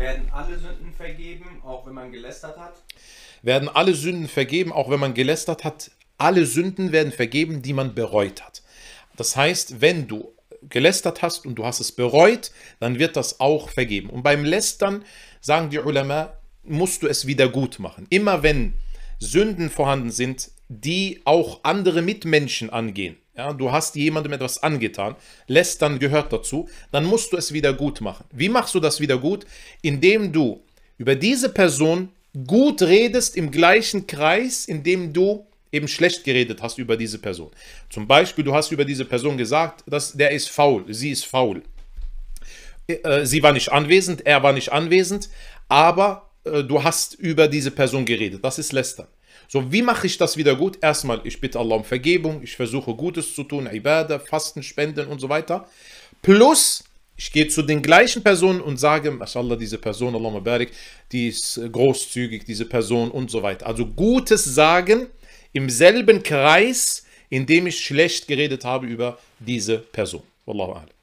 Werden alle Sünden vergeben, auch wenn man gelästert hat? Werden alle Sünden vergeben, auch wenn man gelästert hat? Alle Sünden werden vergeben, die man bereut hat. Das heißt, wenn du gelästert hast und du hast es bereut, dann wird das auch vergeben. Und beim Lästern, sagen die Ulama, musst du es wieder gut machen. Immer wenn Sünden vorhanden sind, die auch andere Mitmenschen angehen, ja, du hast jemandem etwas angetan, lässt dann gehört dazu, dann musst du es wieder gut machen. Wie machst du das wieder gut? Indem du über diese Person gut redest im gleichen Kreis, in dem du eben schlecht geredet hast über diese Person. Zum Beispiel, du hast über diese Person gesagt, dass der ist faul, sie ist faul. Äh, äh, sie war nicht anwesend, er war nicht anwesend, aber äh, du hast über diese Person geredet. Das ist Lästern. So, wie mache ich das wieder gut? Erstmal, ich bitte Allah um Vergebung, ich versuche Gutes zu tun, Ibadah, Fasten, Spenden und so weiter. Plus, ich gehe zu den gleichen Personen und sage, Mashallah, diese Person, Allah barik, die ist großzügig, diese Person und so weiter. Also Gutes sagen im selben Kreis, in dem ich schlecht geredet habe über diese Person. Wallahu a'lam.